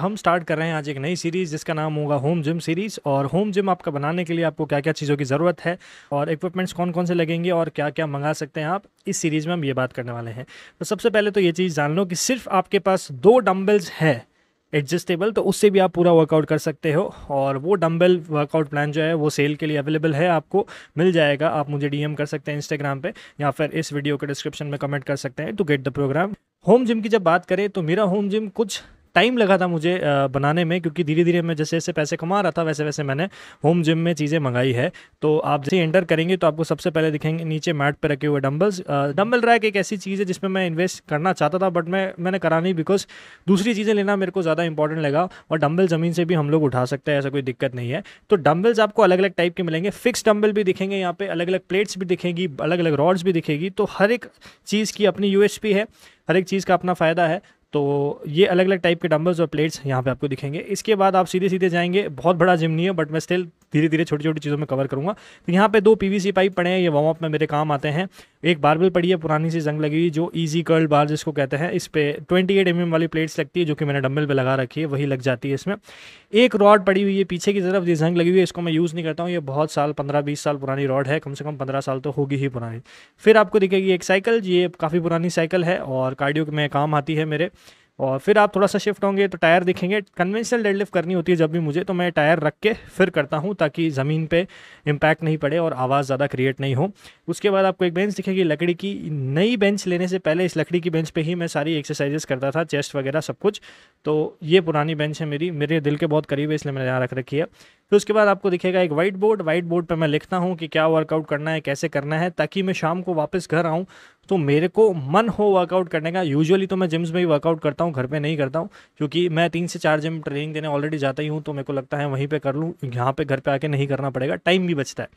हम स्टार्ट कर रहे हैं आज एक नई सीरीज़ जिसका नाम होगा होम जिम सीरीज़ और होम जिम आपका बनाने के लिए आपको क्या क्या चीज़ों की ज़रूरत है और इक्विपमेंट्स कौन कौन से लगेंगे और क्या क्या मंगा सकते हैं आप इस सीरीज़ में हम ये बात करने वाले हैं तो सबसे पहले तो ये चीज़ जान लो कि सिर्फ आपके पास दो डम्बल्स है एडजस्टेबल तो उससे भी आप पूरा वर्कआउट कर सकते हो और वो डम्बल वर्कआउट प्लान जो है वो सेल के लिए अवेलेबल है आपको मिल जाएगा आप मुझे डीएम कर सकते हैं इंस्टाग्राम पे या फिर इस वीडियो के डिस्क्रिप्शन में कमेंट कर सकते हैं to get the program home gym की जब बात करें तो मेरा होम जिम कुछ टाइम लगा था मुझे बनाने में क्योंकि धीरे धीरे मैं जैसे जैसे पैसे कमा रहा था वैसे वैसे मैंने होम जिम में चीज़ें मंगाई है तो आप जैसे एंटर करेंगे तो आपको सबसे पहले दिखेंगे नीचे मैट पर रखे हुए डम्बल्स डम्बल रैक एक ऐसी चीज़ है जिसमें मैं इन्वेस्ट करना चाहता था बट मैं मैंने करा नहीं बिकॉज दूसरी चीज़ें लेना मेरे को ज़्यादा इंपॉर्टेंट लगा और डम्बल ज़मीन से भी हम लोग उठा सकते हैं ऐसा कोई दिक्कत नहीं है तो डम्बल्स आपको अलग अलग टाइप के मिलेंगे फिक्स डम्बल भी दिखेंगे यहाँ पे अलग अलग प्लेट्स भी दिखेंगी अलग अलग रॉड्स भी दिखेगी तो हर एक चीज़ की अपनी यू है हर एक चीज़ का अपना फ़ायदा है तो ये अलग अलग टाइप के डम्बल्स और प्लेट्स यहाँ पे आपको दिखेंगे इसके बाद आप सीधे सीधे जाएंगे बहुत बड़ा जिम नहीं है बट मैं स्टिल धीरे धीरे छोटी छोटी चीज़ों में कवर करूँगा तो यहाँ पे दो पीवीसी पाइप पड़े हैं ये वार्म अप में मेरे काम आते हैं एक बारबेल पड़ी है पुरानी सी जंग लगी हुई जो ईजी कर्ल बार जिसको कहते हैं इस पर ट्वेंटी एट mm वाली प्लेट्स लगती है जो कि मैंने डम्बल पर लगा रखी है वही लग जाती है इसमें एक रॉड पड़ी हुई है पीछे की तरफ ये जंग लगी हुई है इसको मैं यूज़ नहीं करता हूँ ये बहुत साल पंद्रह बीस साल पुरानी रॉड है कम से कम पंद्रह साल तो होगी ही पुरानी फिर आपको दिखेगी एक साइकिल ये काफ़ी पुरानी साइकिल है और कार्डियो में काम आती है मेरे और फिर आप थोड़ा सा शिफ्ट होंगे तो टायर दिखेंगे कन्वेंशनल डेडलिफ्ट करनी होती है जब भी मुझे तो मैं टायर रख के फिर करता हूँ ताकि ज़मीन पे इम्पैक्ट नहीं पड़े और आवाज़ ज़्यादा क्रिएट नहीं हो उसके बाद आपको एक बेंच दिखेगी लकड़ी की नई बेंच लेने से पहले इस लकड़ी की बेंच पर ही मैं सारी एक्सरसाइजेस करता था चेस्ट वगैरह सब कुछ तो ये पुरानी बेंच है मेरी मेरे दिल के बहुत करीब है इसलिए मैंने यहाँ रख रखी है फिर उसके बाद आपको दिखेगा एक वाइट बोर्ड वाइट बोर्ड पर मैं लिखता हूँ कि क्या वर्कआउट करना है कैसे करना है ताकि मैं शाम को वापस घर आऊँ तो मेरे को मन हो वर्कआउट करने का यूजुअली तो मैं जिम्स में ही वर्कआउट करता हूँ घर पे नहीं करता हूँ क्योंकि मैं तीन से चार जिम ट्रेनिंग देने ऑलरेडी जाता ही हूँ तो मेरे को लगता है वहीं पर कर लूँ यहाँ पे घर पर आके नहीं करना पड़ेगा टाइम भी बचता है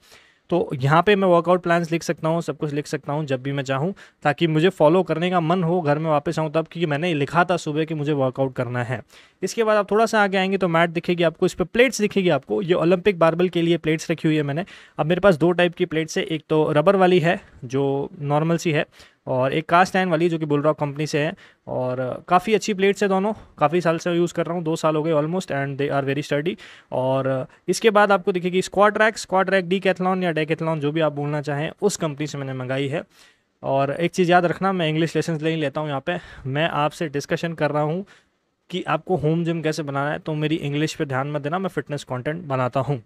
तो यहाँ पे मैं वर्कआउट प्लान्स लिख सकता हूँ सब कुछ लिख सकता हूँ जब भी मैं चाहूँ ताकि मुझे फॉलो करने का मन हो घर में वापस आऊँ तब क्योंकि मैंने लिखा था सुबह कि मुझे वर्कआउट करना है इसके बाद आप थोड़ा सा आगे आएंगे तो मैट दिखेगी आपको इस पर प्लेट्स दिखेगी आपको ये ओलंपिक बारबल के लिए प्लेट्स रखी हुई है मैंने अब मेरे पास दो टाइप की प्लेट्स है एक तो रबर वाली है जो नॉर्मल सी है और एक कास्ट आयन वाली जो कि बुलरॉक कंपनी से है और काफ़ी अच्छी प्लेट्स है दोनों काफ़ी साल से यूज़ कर रहा हूँ दो साल हो गए almost and they are very sturdy और इसके बाद आपको दिखेगी squat rack squat rack Decathlon या कैथलॉन जो भी आप बोलना चाहें उस कंपनी से मैंने मंगाई है और एक चीज़ याद रखना मैं इंग्लिश लेसन ले लेता हूँ यहाँ पर मैं आपसे डिस्कशन कर रहा हूँ कि आपको होम जिम कैसे बनाना है तो मेरी इंग्लिश पर ध्यान मत देना मैं फिटनेस कॉन्टेंट बनाता हूँ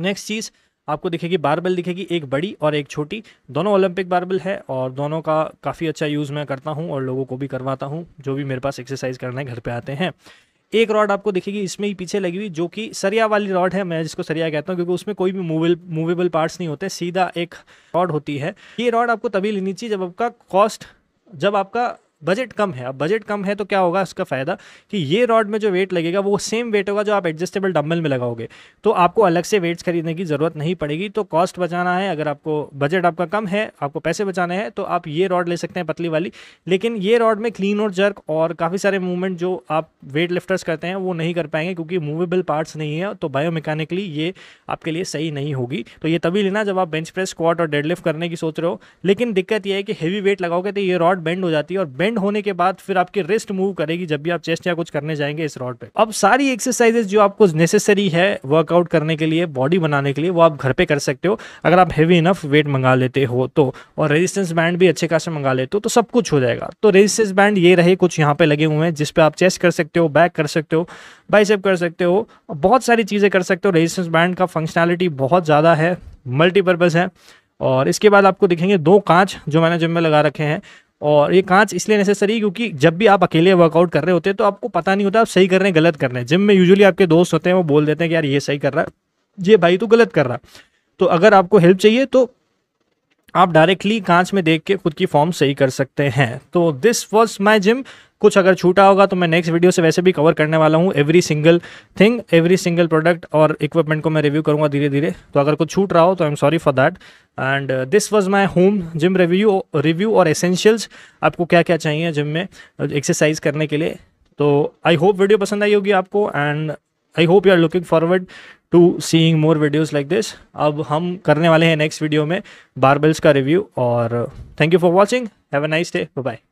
नेक्स्ट चीज़ आपको दिखेगी बारबल दिखेगी एक बड़ी और एक छोटी दोनों ओलंपिक बारबल है और दोनों का काफ़ी अच्छा यूज़ मैं करता हूँ और लोगों को भी करवाता हूँ जो भी मेरे पास एक्सरसाइज करना है घर पर आते हैं एक रॉड आपको दिखेगी इसमें ही पीछे लगी हुई जो कि सरिया वाली रॉड है मैं जिसको सरिया कहता हूँ क्योंकि उसमें कोई भी मूवेल मूवेबल पार्ट्स नहीं होते सीधा एक रॉड होती है ये रॉड आपको तभी लेनी चाहिए जब आपका कॉस्ट जब आपका बजट कम है अब बजट कम है तो क्या होगा उसका फ़ायदा कि ये रॉड में जो वेट लगेगा वो सेम वेट होगा जो आप एडजस्टेबल डम्बल में लगाओगे तो आपको अलग से वेट्स खरीदने की ज़रूरत नहीं पड़ेगी तो कॉस्ट बचाना है अगर आपको बजट आपका कम है आपको पैसे बचाने हैं तो आप ये रॉड ले सकते हैं पतली वाली लेकिन ये रॉड में क्लीन और जर्क और काफ़ी सारे मूवमेंट जो आप वेट लिफ्टर्स करते हैं वो नहीं कर पाएंगे क्योंकि मूवेबल पार्ट्स नहीं है तो बायोमेकानिकली ये आपके लिए सही नहीं होगी तो ये तभी लेना जब आप बेंच प्रेस स्क्वाट और डेडलिफ्ट करने की सोच रहे हो लेकिन दिक्कत यह है कि हैवी वेट लगाओगे तो ये रॉड बेंड हो जाती है और बेंड बेंड होने के बाद फिर आपकी रिस्ट मूव करेगी जब भी आप चेस्ट या कुछ करने जाएंगे इस रॉड पे अब सारी एक्सरसाइजेस जो आपको नेसेसरी है वर्कआउट करने के लिए बॉडी बनाने के लिए वो आप घर पे कर सकते हो अगर आप हैवी इनफ वेट मंगा लेते हो तो और रेजिस्टेंस बैंड भी अच्छे खासे मंगा लेते हो तो सब कुछ हो जाएगा तो रेजिस्टेंस बैंड ये रहे कुछ यहाँ पे लगे हुए हैं जिसपे आप चेस्ट कर सकते हो बैक कर सकते हो बाइसेप कर सकते हो बहुत सारी चीज़ें कर सकते हो रेजिस्टेंस बैंड का फंक्शनैलिटी बहुत ज़्यादा है मल्टीपर्पज़ है और इसके बाद आपको दिखेंगे दो कांच जो मैंने जिम में लगा रखे हैं और ये कांच इसलिए नेसेसरी है क्योंकि जब भी आप अकेले वर्कआउट कर रहे होते हैं तो आपको पता नहीं होता आप सही कर रहे हैं गलत कर रहे हैं जिम में यूजुअली आपके दोस्त होते हैं वो बोल देते हैं कि यार ये सही कर रहा है ये भाई तो गलत कर रहा है तो अगर आपको हेल्प चाहिए तो आप डायरेक्टली कांच में देख के खुद की फॉर्म सही कर सकते हैं तो दिस वॉज माई जिम कुछ अगर छूटा होगा तो मैं नेक्स्ट वीडियो से वैसे भी कवर करने वाला हूँ every single thing every single product और इक्विपमेंट को मैं रिव्यू करूँगा धीरे धीरे तो अगर कुछ छूट रहा हो तो I am sorry for that and this was my home gym review review और एसेंशियल्स आपको क्या क्या चाहिए जिम में एक्सरसाइज करने के लिए तो आई होप वीडियो पसंद आई होगी आपको and I hope you are looking forward to seeing more videos like this अब हम करने वाले हैं नेक्स्ट वीडियो में बारबेल्स का रिव्यू और thank you for watching have a nice day bye